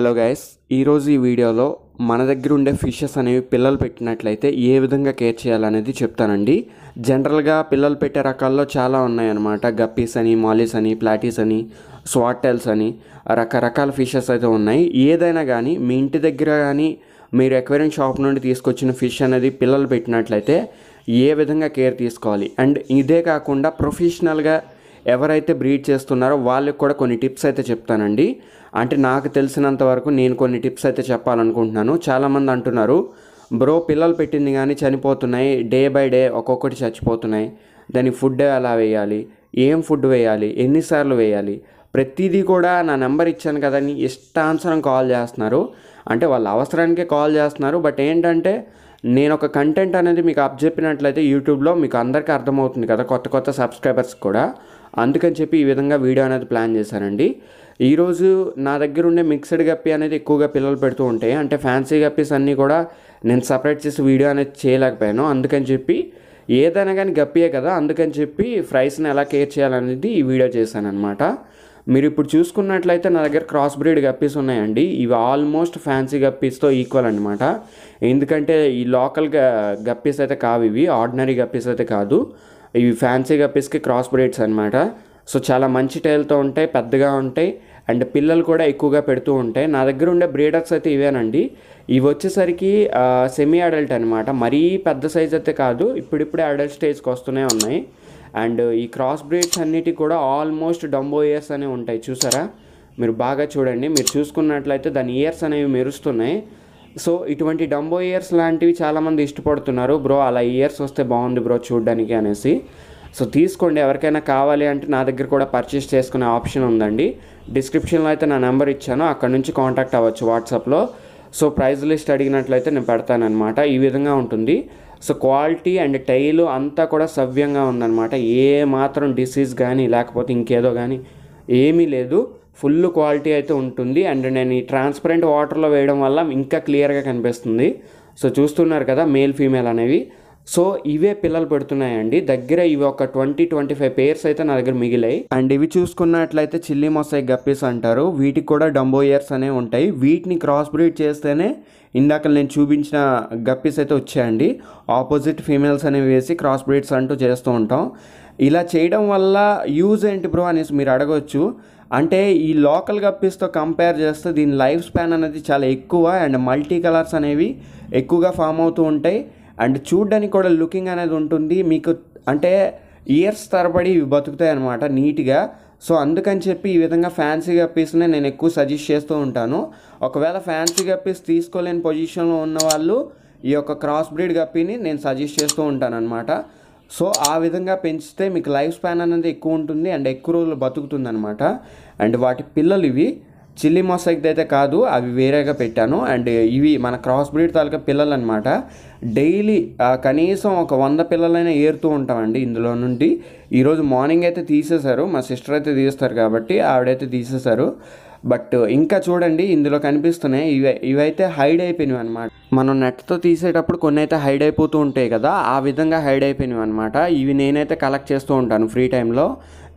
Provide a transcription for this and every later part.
hello guys ఈరోజు ఈ వీడియోలో మన దగ్గర ఉండే ఫిషెస్ అనేవి పిల్లలు పెట్టినట్లయితే ఏ విధంగా కేర్ చేయాలనేది చెప్తానండి జనరల్గా పిల్లలు పెట్టే రకాల్లో చాలా ఉన్నాయన్నమాట గప్పీస్ అని మాలిస్ అని ప్లాటీస్ అని స్వాటెల్స్ అని రకరకాల ఫిషెస్ అయితే ఉన్నాయి ఏదైనా కానీ మీ ఇంటి దగ్గర కానీ మీరు ఎక్వేరియం షాప్ నుండి తీసుకొచ్చిన ఫిష్ అనేది పిల్లలు పెట్టినట్లయితే ఏ విధంగా కేర్ తీసుకోవాలి అండ్ ఇదే కాకుండా ప్రొఫెషనల్గా ఎవరైతే బ్రీడ్ చేస్తున్నారో వాళ్ళకి కూడా కొన్ని టిప్స్ అయితే చెప్తానండి అంటే నాకు తెలిసినంత వరకు నేను కొన్ని టిప్స్ అయితే చెప్పాలనుకుంటున్నాను చాలామంది అంటున్నారు బ్రో పిల్లలు పెట్టింది కానీ చనిపోతున్నాయి డే బై డే ఒక్కొక్కటి చచ్చిపోతున్నాయి దాని ఫుడ్ ఎలా వేయాలి ఏం ఫుడ్ వేయాలి ఎన్నిసార్లు వేయాలి ప్రతిదీ కూడా నా నెంబర్ ఇచ్చాను కదని ఇష్టానుసరం కాల్ చేస్తున్నారు అంటే వాళ్ళ అవసరానికే కాల్ చేస్తున్నారు బట్ ఏంటంటే నేను ఒక కంటెంట్ అనేది మీకు అప్ చెప్పినట్లయితే యూట్యూబ్లో మీకు అందరికీ అర్థమవుతుంది కదా కొత్త కొత్త సబ్స్క్రైబర్స్ కూడా అందుకని చెప్పి ఈ విధంగా వీడియో అనేది ప్లాన్ చేశానండి ఈరోజు నా దగ్గర ఉండే మిక్స్డ్ గప్పి అనేది ఎక్కువగా పిల్లలు పెడుతూ ఉంటాయి అంటే ఫ్యాన్సీ గప్పీస్ అన్నీ కూడా నేను సపరేట్ చేసి వీడియో అనేది చేయలేకపోయాను అందుకని చెప్పి ఏదైనా కానీ గప్పియే కదా అందుకని చెప్పి ఫ్రైస్ని ఎలా కేర్ చేయాలనేది ఈ వీడియో చేశానమాట మీరు ఇప్పుడు చూసుకున్నట్లయితే నా దగ్గర క్రాస్ బ్రీడ్ గప్పీస్ ఉన్నాయండి ఇవి ఆల్మోస్ట్ ఫ్యాన్సీ గప్పీస్తో ఈక్వల్ అనమాట ఎందుకంటే ఈ లోకల్ గప్పీస్ అయితే కావు ఇవి ఆర్డినరీ గప్పీస్ అయితే కాదు ఇవి ఫ్యాన్సీగా పిస్కి క్రాస్ బ్రేడ్స్ అనమాట సో చాలా మంచి టైల్తో ఉంటాయి పెద్దగా ఉంటాయి అండ్ పిల్లలు కూడా ఎక్కువగా పెడుతూ ఉంటాయి నా దగ్గర ఉండే బ్రీడర్స్ అయితే ఇవేనండి ఇవి వచ్చేసరికి సెమీ అడల్ట్ అనమాట మరీ పెద్ద సైజ్ అయితే కాదు ఇప్పుడిప్పుడే అడల్ట్ స్టేజ్కి వస్తూనే ఉన్నాయి అండ్ ఈ క్రాస్ బ్రీడ్స్ అన్నిటి కూడా ఆల్మోస్ట్ డంబో ఇయర్స్ అనేవి ఉంటాయి చూసారా మీరు బాగా చూడండి మీరు చూసుకున్నట్లయితే దాని ఇయర్స్ అనేవి మెరుస్తున్నాయి సో ఇటువంటి డంబో ఇయర్స్ లాంటివి చాలామంది ఇష్టపడుతున్నారు బ్రో అలా ఇయర్స్ వస్తే బాగుంది బ్రో చూడడానికి అనేసి సో తీసుకోండి ఎవరికైనా కావాలి అంటే నా దగ్గర కూడా పర్చేస్ చేసుకునే ఆప్షన్ ఉందండి డిస్క్రిప్షన్లో అయితే నా నెంబర్ ఇచ్చాను అక్కడ నుంచి కాంటాక్ట్ అవ్వచ్చు వాట్సాప్లో సో ప్రైస్ లిస్ట్ అడిగినట్లయితే నేను పెడతానమాట ఈ విధంగా ఉంటుంది సో క్వాలిటీ అండ్ టైలు అంతా కూడా సవ్యంగా ఉందన్నమాట ఏ మాత్రం డిసీజ్ కానీ లేకపోతే ఇంకేదో కానీ ఏమీ లేదు ఫుల్ క్వాలిటీ అయితే ఉంటుంది అండ్ నేను ఈ ట్రాన్స్పరెంట్ వాటర్లో వేయడం వల్ల ఇంకా క్లియర్గా కనిపిస్తుంది సో చూస్తున్నారు కదా మేల్ ఫీమేల్ అనేవి సో ఇవే పిల్లలు పెడుతున్నాయండి దగ్గర ఇవి ఒక ట్వంటీ ట్వంటీ ఫైవ్ పేర్స్ అయితే నా దగ్గర మిగిలాయి అండ్ ఇవి చూసుకున్నట్లయితే చిల్లీ మొసై గప్పీస్ అంటారు వీటికి కూడా డంబో ఇయర్స్ అనేవి ఉంటాయి వీటిని క్రాస్ బ్రీడ్ చేస్తేనే ఇందాక నేను చూపించిన గప్పీస్ అయితే వచ్చాయండి ఆపోజిట్ ఫీమేల్స్ అనేవి వేసి క్రాస్ బ్రీడ్స్ అంటూ చేస్తూ ఉంటాం ఇలా చేయడం వల్ల యూజ్ ఏంటి బ్రో అనేసి మీరు అడగవచ్చు అంటే ఈ లోకల్ గప్పీస్తో కంపేర్ చేస్తే దీని లైఫ్ స్పాన్ అనేది చాలా ఎక్కువ అండ్ మల్టీ కలర్స్ అనేవి ఎక్కువగా ఫామ్ అవుతూ ఉంటాయి అండ్ చూడ్డానికి కూడా లుకింగ్ అనేది ఉంటుంది మీకు అంటే ఇయర్స్ తరబడి ఇవి బతుకుతాయి అనమాట నీట్గా సో అందుకని చెప్పి ఈ విధంగా ఫ్యాన్సీ పీస్నే నేను ఎక్కువ సజెస్ట్ చేస్తూ ఉంటాను ఒకవేళ ఫ్యాన్సీ పీస్ తీసుకోలేని పొజిషన్లో ఉన్న వాళ్ళు ఈ యొక్క క్రాస్ బ్రీడ్ గప్పీని నేను సజెస్ట్ చేస్తూ ఉంటాను అనమాట సో ఆ విధంగా పెంచితే మీకు లైఫ్ స్పాన్ అనేది ఎక్కువ ఉంటుంది అండ్ ఎక్కువ రోజులు బతుకుతుంది అనమాట అండ్ వాటి పిల్లలు ఇవి చిల్లీ మొసైక్ది అయితే కాదు అవి వేరేగా పెట్టాను అండ్ ఇవి మన క్రాస్ బ్రీడ్ తాలూకా పిల్లలు అనమాట డైలీ కనీసం ఒక వంద పిల్లలైనా ఏరుతూ ఉంటామండి ఇందులో నుండి ఈరోజు మార్నింగ్ అయితే తీసేశారు మా సిస్టర్ అయితే తీస్తారు కాబట్టి ఆవిడైతే తీసేశారు బట్ ఇంకా చూడండి ఇందులో కనిపిస్తున్నాయి ఇవి ఇవైతే హైడ్ అయిపోయినవి అనమాట మనం నెట్తో తీసేటప్పుడు కొన్ని అయితే హైడ్ అయిపోతూ ఉంటాయి కదా ఆ విధంగా హైడ్ అయిపోయినవి అనమాట ఇవి నేనైతే కలెక్ట్ చేస్తూ ఉంటాను ఫ్రీ టైంలో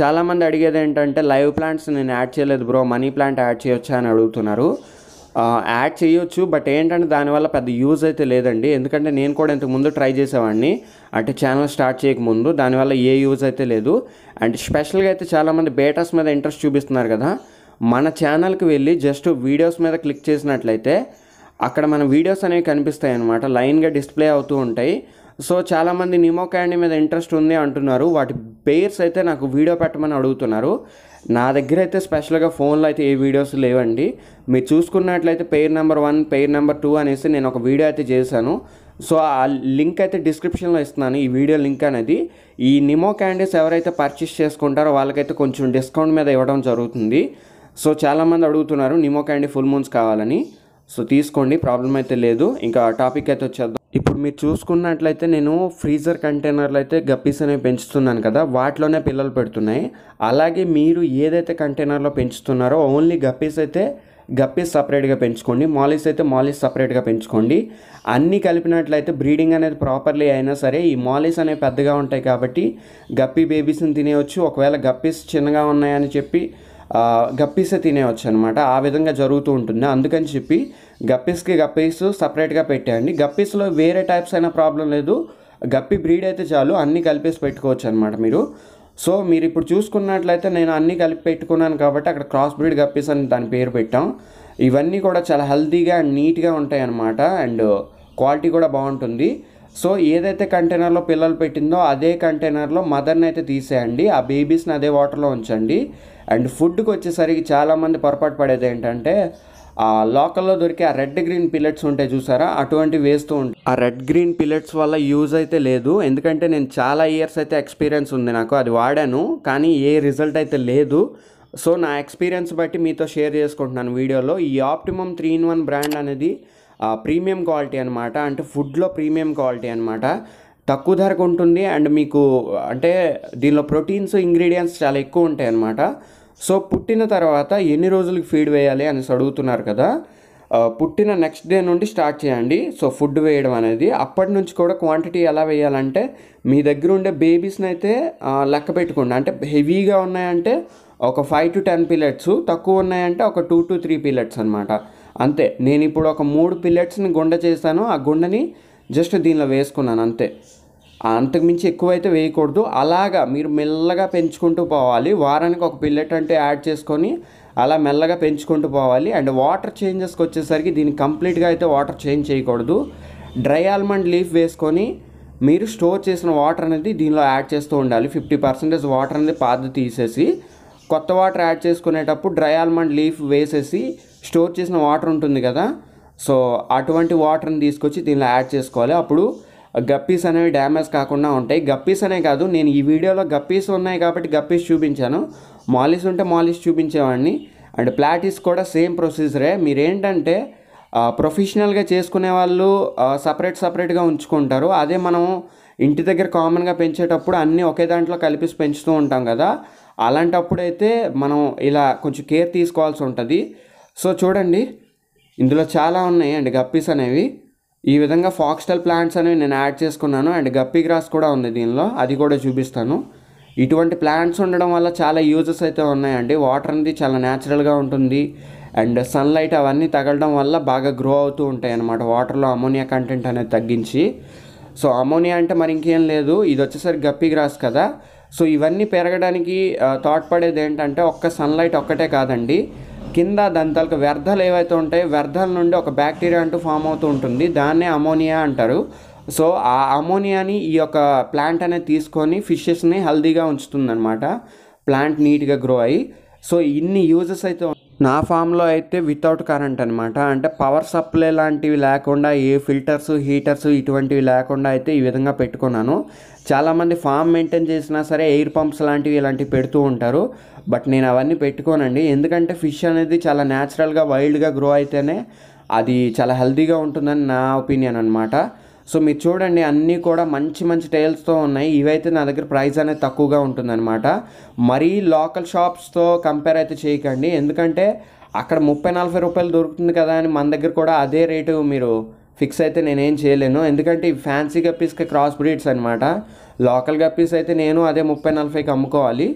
చాలామంది అడిగేది ఏంటంటే లైవ్ ప్లాంట్స్ నేను యాడ్ చేయలేదు బ్రో మనీ ప్లాంట్ యాడ్ చేయొచ్చా అని అడుగుతున్నారు యాడ్ చేయొచ్చు బట్ ఏంటంటే దానివల్ల పెద్ద యూజ్ అయితే లేదండి ఎందుకంటే నేను కూడా ఇంతకుముందు ట్రై చేసేవాడిని అంటే ఛానల్ స్టార్ట్ చేయకముందు దానివల్ల ఏ యూజ్ అయితే లేదు అండ్ స్పెషల్గా అయితే చాలామంది బేటాస్ మీద ఇంట్రెస్ట్ చూపిస్తున్నారు కదా మన ఛానల్కి వెళ్ళి జస్ట్ వీడియోస్ మీద క్లిక్ చేసినట్లయితే అక్కడ మన వీడియోస్ అనేవి కనిపిస్తాయి అన్నమాట లైన్గా డిస్ప్లే అవుతూ ఉంటాయి సో చాలామంది నిమో క్యాండీ మీద ఇంట్రెస్ట్ ఉంది అంటున్నారు వాటి పేర్స్ అయితే నాకు వీడియో పెట్టమని అడుగుతున్నారు నా దగ్గర అయితే స్పెషల్గా ఫోన్లో అయితే ఏ వీడియోస్ లేవండి మీరు చూసుకున్నట్లయితే pair number one pair number two అనేసి నేను ఒక వీడియో అయితే చేశాను సో ఆ లింక్ అయితే డిస్క్రిప్షన్లో ఇస్తున్నాను ఈ వీడియో లింక్ అనేది ఈ నిమో క్యాండీస్ ఎవరైతే పర్చేస్ చేసుకుంటారో వాళ్ళకైతే కొంచెం డిస్కౌంట్ మీద ఇవ్వడం జరుగుతుంది సో చాలామంది అడుగుతున్నారు నిమో క్యాండీ ఫుల్ మూన్స్ కావాలని సో తీసుకోండి ప్రాబ్లం అయితే లేదు ఇంకా టాపిక్ అయితే వచ్చేద్దాం ఇప్పుడు మీరు చూసుకున్నట్లయితే నేను ఫ్రీజర్ కంటైనర్లు అయితే గప్పీస్ అనేవి పెంచుతున్నాను కదా వాటిలోనే పిల్లలు పెడుతున్నాయి అలాగే మీరు ఏదైతే కంటైనర్లో పెంచుతున్నారో ఓన్లీ గప్పీస్ అయితే గప్పీస్ సపరేట్గా పెంచుకోండి మాలిస్ అయితే మాలిస్ సపరేట్గా పెంచుకోండి అన్నీ కలిపినట్లయితే బ్రీడింగ్ అనేది ప్రాపర్లీ అయినా సరే ఈ మాలిస్ అనేవి పెద్దగా ఉంటాయి కాబట్టి గప్పీ బేబీస్ని తినేయవచ్చు ఒకవేళ గప్పీస్ చిన్నగా ఉన్నాయని చెప్పి గప్పీసే తినేయచ్చు అనమాట ఆ విధంగా జరుగుతూ ఉంటుంది అందుకని చెప్పి గప్పీస్కి గప్పీస్ సపరేట్గా పెట్టేయండి గప్పీస్లో వేరే టైప్స్ అయిన ప్రాబ్లం లేదు గప్పి బ్రీడ్ అయితే చాలు అన్నీ కలిపేసి పెట్టుకోవచ్చు అనమాట మీరు సో మీరు ఇప్పుడు చూసుకున్నట్లయితే నేను అన్నీ కలిపి పెట్టుకున్నాను కాబట్టి అక్కడ క్రాస్ బ్రీడ్ గప్పీస్ అని దాని పేరు పెట్టాం ఇవన్నీ కూడా చాలా హెల్తీగా అండ్ నీట్గా ఉంటాయి అన్నమాట అండ్ క్వాలిటీ కూడా బాగుంటుంది సో ఏదైతే కంటైనర్లో పిల్లలు పెట్టిందో అదే కంటైనర్లో మదర్ని అయితే తీసేయండి ఆ బేబీస్ని అదే వాటర్లో ఉంచండి అండ్ ఫుడ్కి వచ్చేసరికి చాలామంది పొరపాటు పడేది ఏంటంటే ఆ లోకల్లో దొరికే ఆ రెడ్ గ్రీన్ పిల్లెట్స్ ఉంటాయి చూసారా అటువంటి వేస్తూ ఉంటాయి ఆ రెడ్ గ్రీన్ పిల్లెట్స్ వల్ల యూజ్ అయితే లేదు ఎందుకంటే నేను చాలా ఇయర్స్ అయితే ఎక్స్పీరియన్స్ ఉంది నాకు అది వాడాను కానీ ఏ రిజల్ట్ అయితే లేదు సో నా ఎక్స్పీరియన్స్ బట్టి మీతో షేర్ చేసుకుంటున్నాను వీడియోలో ఈ optimum three in one brand అనేది ప్రీమియం క్వాలిటీ అనమాట అంటే ఫుడ్లో ప్రీమియం క్వాలిటీ అనమాట తక్కువ ధరకు ఉంటుంది అండ్ మీకు అంటే దీనిలో ప్రోటీన్స్ ఇంగ్రీడియంట్స్ చాలా ఎక్కువ ఉంటాయి అనమాట సో పుట్టిన తర్వాత ఎన్ని రోజులకు ఫీడ్ వేయాలి అనేసి అడుగుతున్నారు కదా పుట్టిన నెక్స్ట్ డే నుండి స్టార్ట్ చేయండి సో ఫుడ్ వేయడం అనేది అప్పటి నుంచి కూడా క్వాంటిటీ ఎలా వేయాలంటే మీ దగ్గర ఉండే బేబీస్ని అయితే లెక్క పెట్టుకోండి అంటే హెవీగా ఉన్నాయంటే ఒక ఫైవ్ టు టెన్ పిల్లెట్స్ తక్కువ ఉన్నాయంటే ఒక టూ టు త్రీ పిల్లెట్స్ అనమాట అంతే నేను ఇప్పుడు ఒక మూడు పిల్లెట్స్ని గుండ చేశాను ఆ గుండని జస్ట్ దీనిలో వేసుకున్నాను అంతే అంతకుమించి ఎక్కువైతే వేయకూడదు అలాగా మీరు మెల్లగా పెంచుకుంటూ పోవాలి వారానికి ఒక పిల్లెట్ అంటే యాడ్ చేసుకొని అలా మెల్లగా పెంచుకుంటూ పోవాలి అండ్ వాటర్ చేంజెస్కి వచ్చేసరికి దీన్ని కంప్లీట్గా అయితే వాటర్ చేంజ్ చేయకూడదు డ్రై ఆల్మండ్ లీఫ్ వేసుకొని మీరు స్టోర్ చేసిన వాటర్ అనేది దీనిలో యాడ్ చేస్తూ ఉండాలి ఫిఫ్టీ పర్సెంటేజ్ వాటర్ అనేది పాత తీసేసి కొత్త వాటర్ యాడ్ చేసుకునేటప్పుడు డ్రై ఆల్మండ్ లీఫ్ వేసేసి స్టోర్ చేసిన వాటర్ ఉంటుంది కదా సో అటువంటి వాటర్ని తీసుకొచ్చి దీనిలో యాడ్ చేసుకోవాలి అప్పుడు గప్పీస్ అనేవి డ్యామేజ్ కాకుండా ఉంటాయి గప్పీస్ అనే కాదు నేను ఈ వీడియోలో గప్పీస్ ఉన్నాయి కాబట్టి గప్పీస్ చూపించాను మాలిస్ ఉంటే మాలిస్ చూపించేవాడిని అండ్ ప్లాటీస్ కూడా సేమ్ ప్రొసీజరే మీరేంటంటే ప్రొఫెషనల్గా చేసుకునే వాళ్ళు సపరేట్ సపరేట్గా ఉంచుకుంటారు అదే మనం ఇంటి దగ్గర కామన్గా పెంచేటప్పుడు అన్నీ ఒకే దాంట్లో కలిపి పెంచుతూ ఉంటాం కదా అలాంటప్పుడైతే మనం ఇలా కొంచెం కేర్ తీసుకోవాల్సి ఉంటుంది సో చూడండి ఇందులో చాలా ఉన్నాయి అండ్ గప్పీస్ అనేవి ఈ విధంగా ఫాక్స్టల్ ప్లాంట్స్ అనేవి నేను యాడ్ చేసుకున్నాను అండ్ గప్పీ గ్రాస్ కూడా ఉంది దీనిలో అది కూడా చూపిస్తాను ఇటువంటి ప్లాంట్స్ ఉండడం వల్ల చాలా యూజెస్ అయితే ఉన్నాయండి వాటర్ అనేది చాలా న్యాచురల్గా ఉంటుంది అండ్ సన్లైట్ అవన్నీ తగలడం వల్ల బాగా గ్రో అవుతూ ఉంటాయి అన్నమాట వాటర్లో అమోనియా కంటెంట్ అనేది తగ్గించి సో అమోనియా అంటే మరి ఇంకేం లేదు ఇది వచ్చేసరికి గప్పీ గ్రాస్ కదా సో ఇవన్నీ పెరగడానికి తోడ్పడేది ఏంటంటే ఒక్క సన్లైట్ ఒక్కటే కాదండి కింద దాని తాలూకు వ్యర్థాలు ఏవైతే ఉంటాయో వ్యర్థాల నుండి ఒక బ్యాక్టీరియా అంటూ ఫామ్ అవుతూ ఉంటుంది దాన్నే అమోనియా అంటారు సో ఆ అమోనియాని ఈ యొక్క ప్లాంట్ అనేది తీసుకొని ఫిషెస్ని హెల్దీగా ఉంచుతుందన్నమాట ప్లాంట్ నీట్గా గ్రో అయ్యి సో ఇన్ని యూజెస్ అయితే నా ఫామ్లో అయితే వితౌట్ కరెంట్ అనమాట అంటే పవర్ సప్లై లాంటివి లేకుండా ఏ ఫిల్టర్స్ హీటర్స్ ఇటువంటివి లేకుండా అయితే ఈ విధంగా పెట్టుకున్నాను చాలామంది ఫామ్ మెయింటైన్ చేసినా సరే ఎయిర్ పంప్స్ లాంటివి ఇలాంటివి పెడుతూ ఉంటారు బట్ నేను అవన్నీ పెట్టుకోనండి ఎందుకంటే ఫిష్ అనేది చాలా న్యాచురల్గా వైల్డ్గా గ్రో అయితేనే అది చాలా హెల్తీగా ఉంటుందని నా ఒపీనియన్ అనమాట సో మీరు చూడండి అన్నీ కూడా మంచి మంచి టైల్స్తో ఉన్నాయి ఇవైతే నా దగ్గర ప్రైస్ అనేది తక్కువగా ఉంటుందన్నమాట మరీ లోకల్ షాప్స్తో కంపేర్ అయితే చేయకండి ఎందుకంటే అక్కడ ముప్పై నలభై రూపాయలు దొరుకుతుంది కదా అని మన దగ్గర కూడా అదే రేటు మీరు ఫిక్స్ అయితే నేనేం చేయలేను ఎందుకంటే ఫ్యాన్సీ గప్పీస్కి క్రాస్ బ్రీడ్స్ అనమాట లోకల్ గప్పీస్ అయితే నేను అదే ముప్పై నలభైకి అమ్ముకోవాలి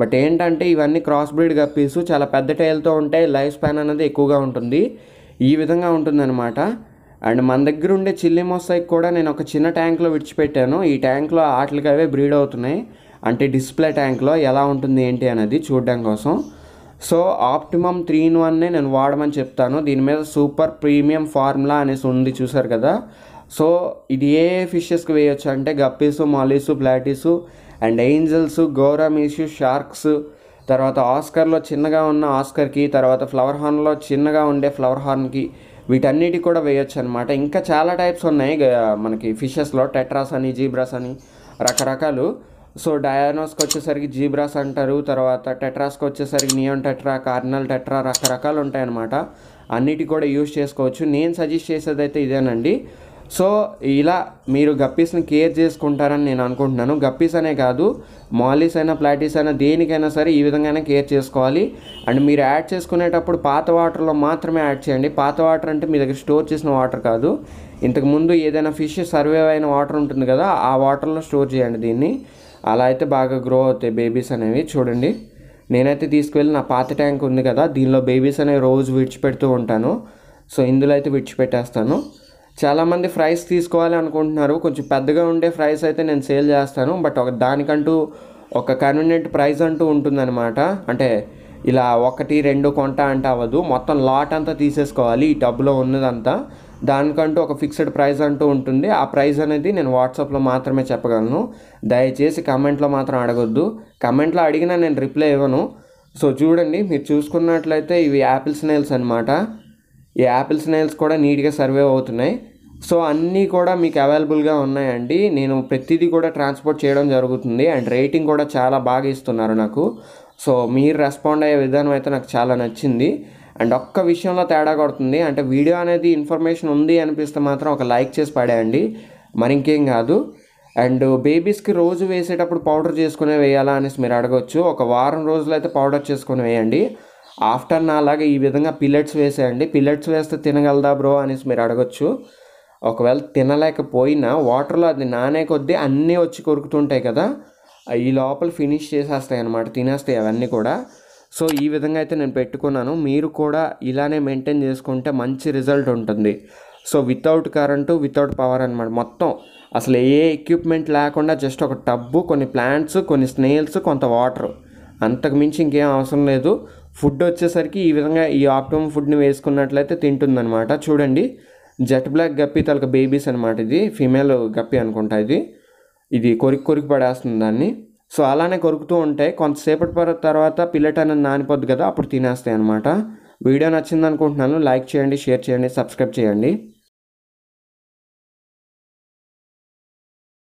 బట్ ఏంటంటే ఇవన్నీ క్రాస్ బ్రీడ్ గప్పీస్ చాలా పెద్ద టైల్తో ఉంటాయి లైఫ్ స్పాన్ అనేది ఎక్కువగా ఉంటుంది ఈ విధంగా ఉంటుందన్నమాట అండ్ మన దగ్గర ఉండే చిల్లి మొసాయి కూడా నేను ఒక చిన్న ట్యాంక్లో విడిచిపెట్టాను ఈ ట్యాంక్లో ఆటలకి అవే బ్రీడ్ అవుతున్నాయి అంటే డిస్ప్లే ట్యాంక్లో ఎలా ఉంటుంది ఏంటి అనేది చూడడం కోసం సో ఆప్టిమమ్ త్రీ ఇన్ వన్నే నేను వాడమని చెప్తాను దీని మీద సూపర్ ప్రీమియం ఫార్ములా అనేసి ఉంది చూసారు కదా సో ఇది ఏ ఫిషెస్కి వేయొచ్చు అంటే guppies mollies platies and angels gouramis sharks తర్వాత ఆస్కర్లో చిన్నగా ఉన్న ఆస్కర్కి తర్వాత ఫ్లవర్ హార్న్లో చిన్నగా ఉండే ఫ్లవర్ హార్న్కి వీటన్నిటి కూడా వేయొచ్చు అనమాట ఇంకా చాలా టైప్స్ ఉన్నాయి మనకి ఫిషెస్లో టెట్రాస్ అని జీబ్రాస్ అని రకరకాలు సో డయానోస్కి వచ్చేసరికి జీబ్రాస్ అంటారు తర్వాత టెట్రాస్కి వచ్చేసరికి నియోన్ టెట్రా కార్నల్ టెట్రా రకరకాలు ఉంటాయన్నమాట అన్నిటి కూడా యూజ్ చేసుకోవచ్చు నేను సజెస్ట్ చేసేది అయితే ఇదేనండి సో ఇలా మీరు గప్పీస్ని కేర్ చేసుకుంటారని నేను అనుకుంటున్నాను గప్పీస్ అనే కాదు మాలీస్ అయినా ప్లాటీస్ అయినా దేనికైనా సరే ఈ విధంగానే కేర్ చేసుకోవాలి అండ్ మీరు యాడ్ చేసుకునేటప్పుడు పాత వాటర్లో మాత్రమే యాడ్ చేయండి పాత వాటర్ అంటే మీ దగ్గర స్టోర్ చేసిన వాటర్ కాదు ఇంతకుముందు ఏదైనా ఫిష్ సర్వే అయిన వాటర్ ఉంటుంది కదా ఆ వాటర్లో స్టోర్ చేయండి దీన్ని అలా అయితే బాగా గ్రో అవుతాయి బేబీస్ అనేవి చూడండి నేనైతే తీసుకువెళ్ళి నా పాత ట్యాంక్ ఉంది కదా దీనిలో బేబీస్ అనేవి రోజు విడిచిపెడుతూ ఉంటాను సో ఇందులో అయితే విడిచిపెట్టేస్తాను చాలామంది ఫ్రైస్ తీసుకోవాలి అనుకుంటున్నారు కొంచెం పెద్దగా ఉండే ఫ్రైస్ అయితే నేను సేల్ చేస్తాను బట్ ఒక దానికంటూ ఒక కన్వీనియంట్ ప్రైస్ అంటూ ఉంటుందన్నమాట అంటే ఇలా ఒకటి రెండు కొంట అంటే అవ్వదు మొత్తం లాట్ అంతా తీసేసుకోవాలి ఈ టబ్లో ఉన్నదంతా దానికంటూ ఒక ఫిక్స్డ్ ప్రైస్ అంటూ ఉంటుంది ఆ ప్రైస్ అనేది నేను వాట్సాప్లో మాత్రమే చెప్పగలను దయచేసి కమెంట్లో మాత్రం అడగొద్దు కమెంట్లో అడిగినా నేను రిప్లై ఇవ్వను సో చూడండి మీరు చూసుకున్నట్లయితే ఇవి యాపిల్ స్నేల్స్ అనమాట ఈ యాపిల్స్ నైల్స్ కూడా నీట్గా సర్వే అవుతున్నాయి సో అన్నీ కూడా మీకు అవైలబుల్గా ఉన్నాయండి నేను ప్రతిదీ కూడా ట్రాన్స్పోర్ట్ చేయడం జరుగుతుంది అండ్ రేటింగ్ కూడా చాలా బాగా ఇస్తున్నారు నాకు సో మీరు రెస్పాండ్ అయ్యే విధానం అయితే నాకు చాలా నచ్చింది అండ్ ఒక్క విషయంలో తేడా కొడుతుంది అంటే వీడియో అనేది ఇన్ఫర్మేషన్ ఉంది అనిపిస్తే మాత్రం ఒక లైక్ చేసి పడేయండి మరి ఇంకేం కాదు అండ్ బేబీస్కి రోజు వేసేటప్పుడు పౌడర్ చేసుకునే వేయాలా అనేసి మీరు అడగవచ్చు ఒక వారం రోజులు అయితే పౌడర్ చేసుకొని వేయండి ఆఫ్టర్ అలాగే ఈ విధంగా పిల్లెట్స్ వేసేయండి పిల్లెట్స్ వేస్తే తినగలదా బ్రో అనేసి మీరు అడగచ్చు ఒకవేళ తినలేకపోయినా వాటర్లో అది నానే కొద్దీ అన్నీ వచ్చి కొరుకుతుంటాయి కదా ఈ లోపల ఫినిష్ చేసేస్తాయి అనమాట తినేస్తాయి అవన్నీ కూడా సో ఈ విధంగా అయితే నేను పెట్టుకున్నాను మీరు కూడా ఇలానే మెయింటైన్ చేసుకుంటే మంచి రిజల్ట్ ఉంటుంది so without current without power అనమాట మొత్తం అసలు ఏ ఎక్విప్మెంట్ లేకుండా జస్ట్ ఒక టబ్బు కొన్ని ప్లాంట్స్ కొన్ని స్నేల్స్ కొంత వాటర్ అంతకు మించి ఇంకేం అవసరం లేదు ఫుడ్ వచ్చేసరికి ఈ విధంగా ఈ ఆప్టమ్ ఫుడ్ని వేసుకున్నట్లయితే తింటుందన్నమాట చూడండి జెట్ బ్లాక్ గప్పి తలక బేబీస్ అనమాట ఇది ఫీమేల్ గప్పి అనుకుంటా ఇది ఇది కొరికి కొరికి పడేస్తుంది దాన్ని సో అలానే కొరుకుతూ ఉంటాయి కొంతసేపటి తర్వాత పిల్లట్ అనేది నానిపోద్ది కదా అప్పుడు తినేస్తాయి అనమాట వీడియో నచ్చింది అనుకుంటున్నాను లైక్ చేయండి షేర్ చేయండి సబ్స్క్రైబ్ చేయండి